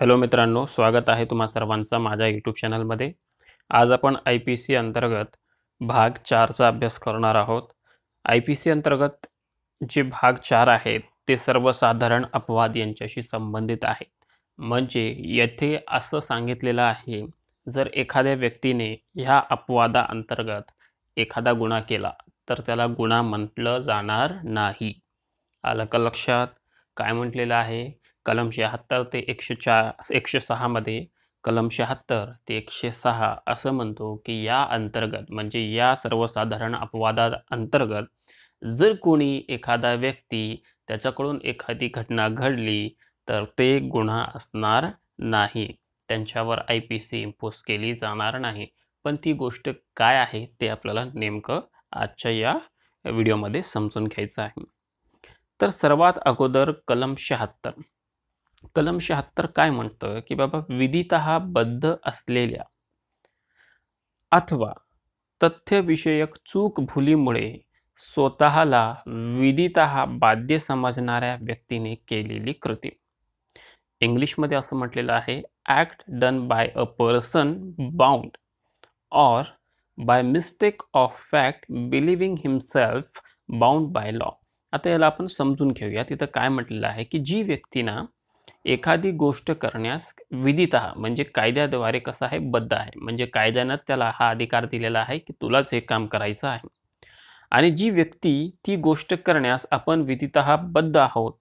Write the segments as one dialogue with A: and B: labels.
A: hello मित्रांनो स्वागत आहे तुम्हा सर्वांचा माझ्या यूट्यूब चॅनलमध्ये आज आपण आय पी सी अंतर्गत भाग चारचा अभ्यास करणार आहोत आय पी सी अंतर्गत जे भाग चार आहेत ते सर्वसाधारण अपवाद यांच्याशी संबंधित आहेत म्हणजे येथे असं सांगितलेलं आहे जर एखाद्या व्यक्तीने ह्या अपवादाअंतर्गत एखादा गुन्हा केला तर त्याला गुन्हा म्हटलं जाणार नाही आलं का लक्षात काय म्हटलेलं आहे कलम शहात्तर ते एकशे चार एकशे सहामध्ये कलम शहात्तर ते एकशे सहा असं म्हणतो की या अंतर्गत म्हणजे या सर्वसाधारण अपवादा अंतर्गत जर कोणी एखादा व्यक्ती त्याच्याकडून एखादी घटना घडली तर ते गुन्हा असणार नाही त्यांच्यावर आय पी सी इम्पोज केली जाणार नाही पण ती गोष्ट काय आहे ते आपल्याला नेमकं आजच्या या व्हिडिओमध्ये समजून घ्यायचं आहे तर सर्वात अगोदर कलम शहात्तर कलम शहात्तर काय म्हणतं की बाबा विदित बद्ध असलेल्या अथवा तथ्यविषयक चूक भुलीमुळे स्वतःला विदित बाध्य समजणाऱ्या व्यक्तीने केलेली कृती इंग्लिशमध्ये असं म्हटलेलं आहे act done by a person bound or by mistake of fact believing himself bound by law आता याला आपण समजून घेऊया तिथं काय म्हटलेलं आहे की जी व्यक्तीना एखादी गोष्ट करण्यास विदित म्हणजे कायद्याद्वारे कसं आहे बद्ध आहे म्हणजे कायद्यानं त्याला हा अधिकार दिलेला आहे की तुलाच हे काम करायचं आहे आणि जी व्यक्ती ती गोष्ट करण्यास आपण विदित बद्ध आहोत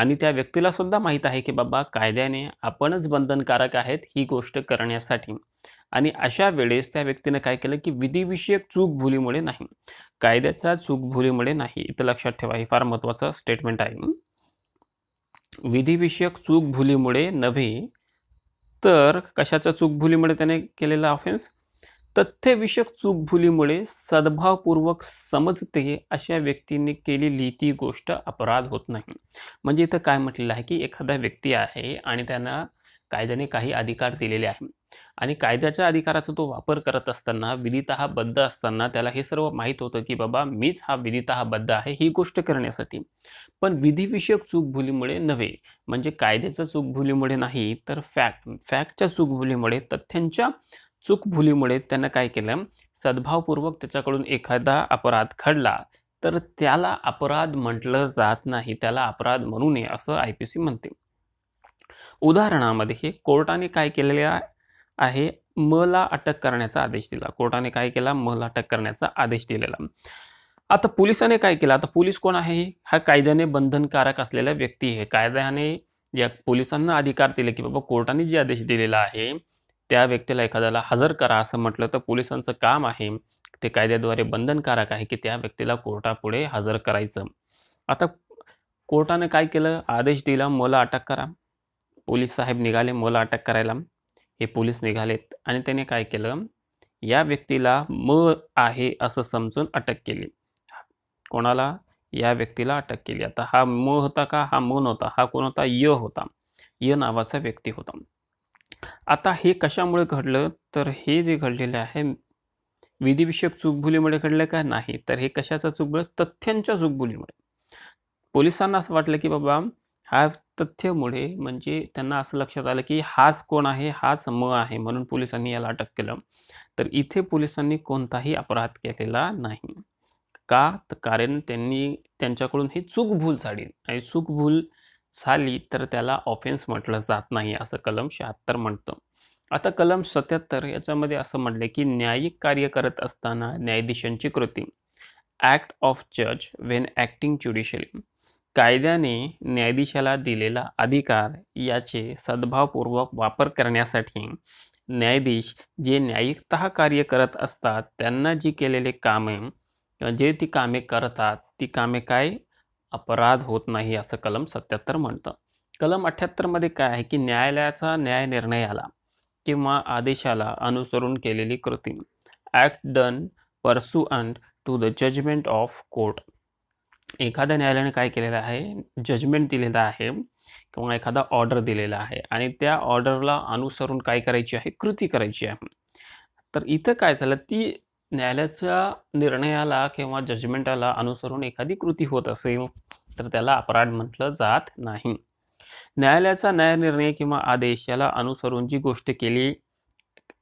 A: आणि त्या व्यक्तीला सुद्धा माहीत आहे की बाबा कायद्याने आपणच बंधनकारक आहेत ही गोष्ट करण्यासाठी आणि अशा वेळेस त्या व्यक्तीने काय केलं की विधिविषयक चूक भुलीमुळे नाही कायद्याच्या चूक भुलीमुळे नाही इथं लक्षात ठेवा हे फार महत्त्वाचं स्टेटमेंट आहे विधिविषयक चूकभुलीमुळे नव्हे तर कशाच्या चूकभुलीमुळे त्याने केलेला ऑफेन्स तथ्यविषयक चूकभुलीमुळे सद्भावपूर्वक समजते अशा व्यक्तीने केलेली ती गोष्ट अपराध होत नाही म्हणजे इथं काय म्हटलेलं आहे की एखादा व्यक्ती आहे आणि त्यांना कायद्याने काही अधिकार दिलेले आहे आणि कायद्याच्या अधिकाराचा तो वापर करत असताना विदिता हा बद्ध असताना त्याला हे सर्व माहीत होतं की बाबा मीच हा विदिता हा बद्ध आहे ही गोष्ट करण्यासाठी पण विधिविषयक चूकभुलीमुळे नव्हे म्हणजे कायद्याच्या चूकभुलीमुळे नाही तर फॅक्ट फॅक्टच्या भुलीमुळे तथ्यांच्या चूकभुलीमुळे त्यानं काय केलं सद्भावपूर्वक त्याच्याकडून एखादा अपराध घडला तर त्याला अपराध म्हटलं जात नाही त्याला अपराध म्हणू नये असं आय पी सी म्हणते उदाहरणामध्ये कोर्टाने काय केलेल्या आहे मला अटक करण्याचा आदेश दिला कोर्टाने काय केला मला अटक करण्याचा आदेश दिलेला आता पोलिसाने काय केलं आता पोलीस कोण आहे हा कायद्याने बंधनकारक असलेला व्यक्ती आहे कायद्याने या पोलिसांना अधिकार दिले की बाबा कोर्टाने जे आदेश दिलेला आहे त्या व्यक्तीला एखाद्याला हजर करा असं म्हटलं तर पोलिसांचं काम आहे ते कायद्याद्वारे बंधनकारक आहे की त्या व्यक्तीला कोर्टापुढे हजर करायचं आता कोर्टाने काय केलं आदेश दिला मला अटक करा पोलीस साहेब निघाले मला अटक करायला हे पोलीस निघालेत आणि त्याने काय केलं या व्यक्तीला म आहे असं समजून अटक केली कोणाला या व्यक्तीला अटक केली आता हा म होता का हा म नव्हता हा कोण होता य होता य नावाचा व्यक्ती होता आता हे कशामुळे घडलं तर हे जे घडलेले आहे विधिविषयक चुकभुलीमुळे घडलं का नाही तर हे कशाचा चुकबुळ तथ्यांच्या चुकभुलीमुळे पोलिसांना असं वाटलं की बाबा ह्या तथ्यमुळे म्हणजे त्यांना असं लक्षात आलं की हाच कोण आहे हाच म आहे म्हणून पोलिसांनी याला अटक केलं तर इथे पोलिसांनी कोणताही अपराध केलेला नाही का तर कारण त्यांनी त्यांच्याकडून ही भूल झाली आणि चूकभूल झाली तर त्याला ऑफेन्स म्हटलं जात नाही असं कलम शहात्तर म्हणतं आता कलम सत्याहत्तर याच्यामध्ये असं म्हटलं की न्यायिक कार्य करत असताना न्यायाधीशांची कृती ॲक्ट ऑफ जज वेन ॲक्टिंग ज्युडिशरी कायद्याने न्यायाधीशाला दिलेला अधिकार याचे सद्भावपूर्वक वापर करण्यासाठी न्यायाधीश जे न्यायिकत कार्य करत असतात त्यांना जी केलेले कामे किंवा जे ती कामे करतात ती कामे काय अपराध होत नाही असं कलम सत्याहत्तर म्हणतं कलम अठ्ठ्याहत्तरमध्ये काय आहे की न्यायालयाचा न्याय निर्णय आला किंवा आदेशाला अनुसरून केलेली कृती act done and to the judgement of court एखाद्या न्यायालयाने काय केलेलं आहे जजमेंट दिलेलं आहे किंवा एखादा ऑर्डर दिलेला आहे आणि त्या ऑर्डरला अनुसरून काय करायची आहे कृती करायची आहे तर इथं काय झालं ती न्यायालयाच्या निर्णयाला किंवा जजमेंटाला अनुसरून एखादी कृती होत असेल तर त्याला अपराध म्हटलं जात नाही न्यायालयाचा न्यायनिर्णय किंवा आदेश याला अनुसरून जी गोष्ट केली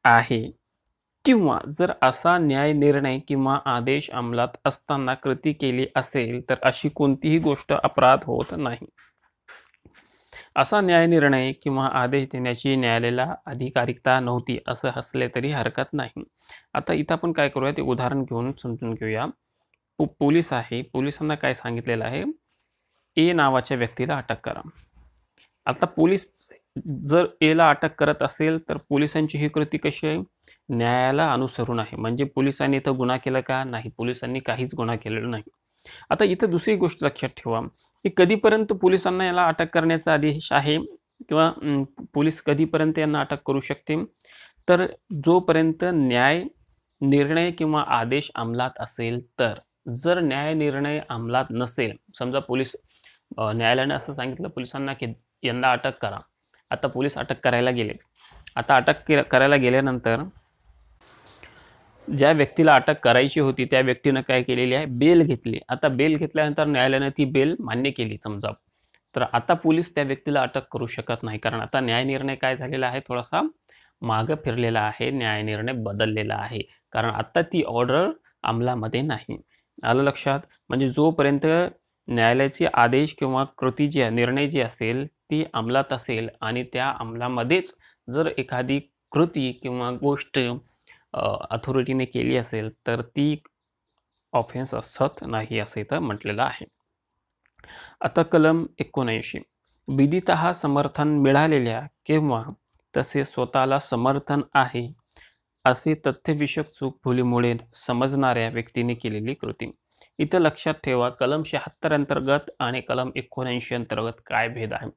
A: आहे किंवा जर असा न्याय निर्णय किंवा आदेश अंमलात असताना कृती केली असेल तर अशी कोणतीही गोष्ट अपराध होत नाही असा न्याय निर्णय किंवा आदेश देण्याची न्यायालयाला अधिकारिकता नव्हती असं हसले तरी हरकत नाही आता इथं आपण काय करूया ते उदाहरण घेऊन समजून घेऊया पोलीस आहे पोलिसांना काय सांगितलेलं आहे ए नावाच्या व्यक्तीला अटक करा आता पोलीस जर एला अटक करत असेल तर पोलिसांची ही कृती कशी आहे न्यायाला अनुसरून आहे म्हणजे पोलिसांनी इथं गुन्हा केला का नाही पोलिसांनी काहीच गुन्हा केलेला नाही आता इथं दुसरी गोष्ट लक्षात ठेवा की कधीपर्यंत पोलिसांना याला अटक करण्याचा आदेश आहे किंवा पोलीस कधीपर्यंत यांना अटक करू शकते तर जोपर्यंत न्याय निर्णय किंवा आदेश अंमलात असेल तर जर न्याय निर्णय अंमलात नसेल समजा पोलीस न्यायालयाने असं सांगितलं पोलिसांना की यंदा अटक करा आता पोलीस अटक करायला गेले आता अटक करायला गेल्यानंतर ज्या व्यक्तीला अटक करायची होती त्या व्यक्तीनं काय केलेली आहे बेल घेतली आता बेल घेतल्यानंतर न्यायालयानं ती बेल मान्य केली समजा तर आता पोलीस त्या व्यक्तीला अटक करू शकत नाही कारण आता न्यायनिर्णय काय झालेला आहे थोडासा मागं फिरलेला आहे न्यायनिर्णय बदललेला आहे कारण आत्ता ती ऑर्डर अंमलामध्ये नाही आलं लक्षात म्हणजे जोपर्यंत न्यायालयाचे आदेश किंवा कृती जी निर्णय जी असेल ती अंमलात असेल आणि त्या अंमलामध्येच जर एखादी कृती किंवा गोष्ट अथॉरिटीने केली असेल तर ती ऑफेन्स असत नाही असं इथं म्हटलेलं आहे आता कलम एकोणऐंशी विदित हा समर्थन मिळालेल्या किंवा तसे स्वतःला समर्थन आहे असे तथ्यविषयक चूक भुलीमुळे समजणाऱ्या व्यक्तीने केलेली कृती इथं लक्षात ठेवा कलम शहात्तर अंतर्गत आणि कलम एकोणऐंशी अंतर्गत काय भेद आहे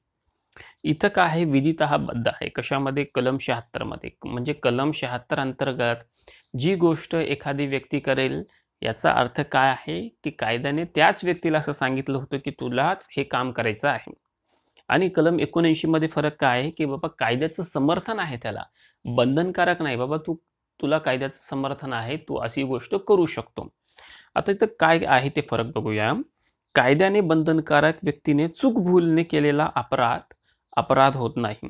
A: इथं काय आहे विधिता हा बद्ध आहे कशामध्ये कलम शहात्तरमध्ये म्हणजे कलम शहात्तर अंतर्गत जी गोष्ट एखादी व्यक्ती करेल याचा अर्थ काय आहे की कायद्याने त्याच व्यक्तीला असं सांगितलं होतं की तुलाच हे काम करायचं आहे आणि कलम एकोणऐंशीमध्ये फरक काय आहे की बाबा कायद्याचं समर्थन आहे त्याला बंधनकारक नाही बाबा तू तुला कायद्याचं समर्थन आहे तू अशी गोष्ट करू शकतो आता इथं काय आहे ते फरक बघूया कायद्याने बंधनकारक व्यक्तीने चूक भूलने केलेला अपराध अपराध होत नाही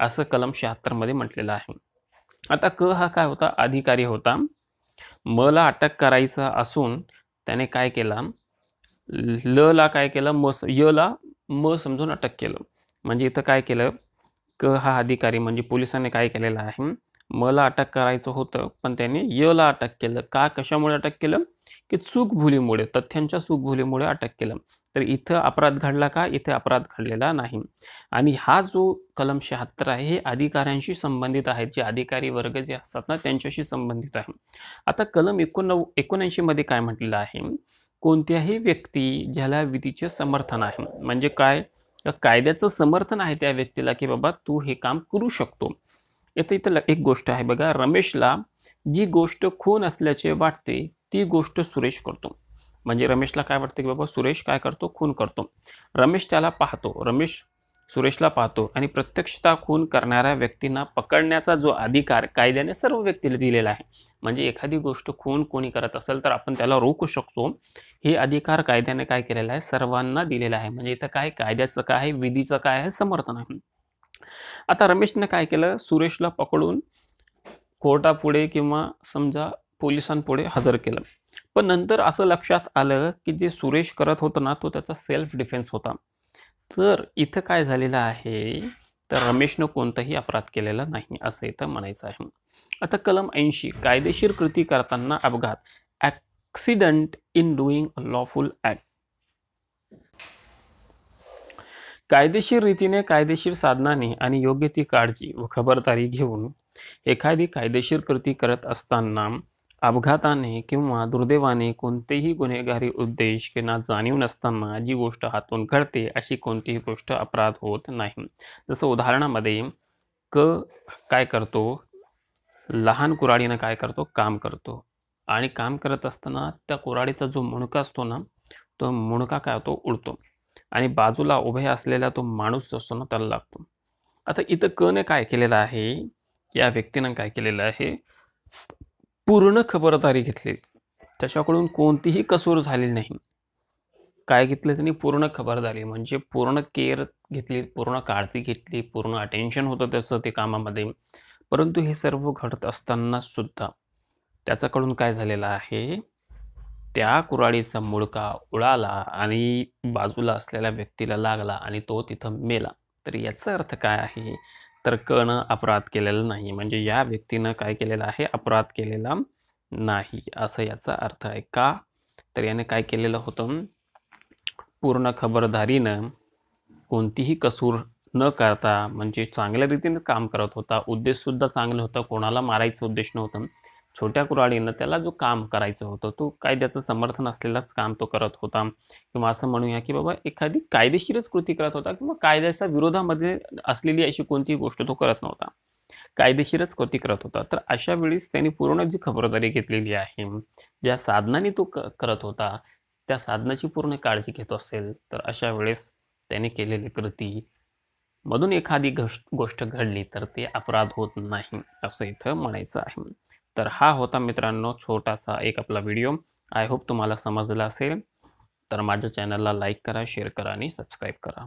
A: असं कलम शहात्तरमध्ये म्हटलेलं आहे आता क हा काय होता अधिकारी होता मला अटक करायचं असून त्याने काय केला ल ला काय केलं म य ला म समजून अटक केलं म्हणजे इथं काय केलं क हा अधिकारी म्हणजे पोलिसांनी काय केलेलं आहे मला अटक करायचं होतं पण त्याने य ला अटक केलं का कशामुळे अटक केलं की चूक भुलीमुळे तथ्यांच्या चूक अटक केलं तर इथं अपराध घडला का इथे अपराध घडलेला नाही आणि हा जो कलम शहात्तर आहे हे अधिकाऱ्यांशी संबंधित आहेत जे अधिकारी वर्ग जे असतात ना त्यांच्याशी संबंधित आहे आता कलम एकोणनव एकोणऐंशीमध्ये काय म्हटलेलं आहे कोणत्याही व्यक्ती ज्याला विधीचे समर्थन आहे म्हणजे काय कायद्याचं समर्थन आहे त्या व्यक्तीला की बाबा तू हे काम करू शकतो येथे इथं एक गोष्ट आहे बघा रमेशला जी गोष्ट खून असल्याचे वाटते ती गोष्ट सुरेश करतो म्हणजे रमेशला काय वाटतं की बाबा सुरेश काय करतो खून करतो रमेश त्याला पाहतो रमेश सुरेशला पाहतो आणि प्रत्यक्षता खून करणाऱ्या व्यक्तींना पकडण्याचा जो अधिकार कायद्याने सर्व व्यक्तीला दिलेला आहे म्हणजे एखादी गोष्ट खून कोणी करत असेल तर आपण त्याला रोखू शकतो हे अधिकार कायद्याने काय केलेला आहे सर्वांना दिलेला आहे म्हणजे इथं काय कायद्याचं काय आहे विधीचं काय आहे समर्थन आहे आता रमेशने काय केलं सुरेशला पकडून कोर्टापुढे किंवा समजा पोलिसांपुढे हजर केलं पण नंतर असं लक्षात आलं की जे सुरेश करत होतं ना तो त्याचा सेल्फ डिफेन्स होता तर इथं काय झालेलं आहे तर रमेशनं कोणताही अपराध केलेला नाही असं इथं म्हणायचं आहे आता कलम ऐंशी कायदेशीर कृती करताना अपघात accident in doing a lawful act कायदेशीर रीतीने कायदेशीर साधनाने आणि योग्य ती काळजी व खबरदारी घेऊन एखादी कायदेशीर कृती करत असताना अपघाताने किंवा दुर्दैवाने कोणतेही गुन्हेगारी उद्देश किंवा जाणीव नसताना जी गोष्ट हातून घडते अशी कोणतीही गोष्ट अपराध होत नाही जसं उदाहरणामध्ये क काय करतो लहान कुराडीनं काय करतो काम करतो आणि काम करत असताना त्या कुराडीचा जो मुणका असतो ना तो मुणका काय होतो उडतो आणि बाजूला उभे असलेला तो माणूस असतो ना त्याला लागतो आता इथं कने काय केलेलं आहे या व्यक्तीनं काय केलेलं आहे पूर्ण खबरदारी घेतली त्याच्याकडून कोणतीही कसूर झाली नाही काय घेतलं त्यांनी पूर्ण खबरदारी म्हणजे पूर्ण केअर घेतली पूर्ण काळजी घेतली पूर्ण अटेन्शन होतं त्याचं ते कामामध्ये परंतु हे सर्व घडत असताना सुद्धा त्याच्याकडून काय झालेलं आहे त्या कुराडीचा मुडका उडाला आणि बाजूला असलेल्या व्यक्तीला लागला आणि तो तिथं मेला तर याचा अर्थ काय आहे तर कण अपराध केलेला नाही म्हणजे या व्यक्तीनं काय केलेलं आहे अपराध केलेला नाही असं याचा अर्थ आहे का तर याने काय केलेलं होतं पूर्ण खबरदारीनं कोणतीही कसूर न करता म्हणजे चांगल्या रीतीनं काम करत होता उद्देश सुद्धा चांगलं होतं कोणाला मारायचं उद्देश नव्हतं छोट्या कुराडीनं त्याला जो काम करायचं होतं तो कायद्याचं समर्थन असलेलाच काम तो करत होता किंवा असं म्हणूया की बाबा एखादी कायदेशीरच कृती करत होता किंवा कायद्याच्या विरोधामध्ये असलेली अशी कोणतीही गोष्ट तो करत नव्हता कायदेशीरच कृती करत होता तर अशा वेळीस त्यांनी पूर्ण जी खबरदारी घेतलेली आहे ज्या साधनाने तो करत होता त्या साधनाची पूर्ण काळजी घेत असेल तर अशा वेळेस त्याने केलेली कृती मधून एखादी गोष्ट घडली तर ते अपराध होत नाही असं इथं म्हणायचं आहे तर हा होता मित्रांनो छोटासा एक आपला व्हिडिओ आय होप तुम्हाला समजला असेल तर माझ्या चॅनलला लाईक करा शेअर करा आणि सबस्क्राईब करा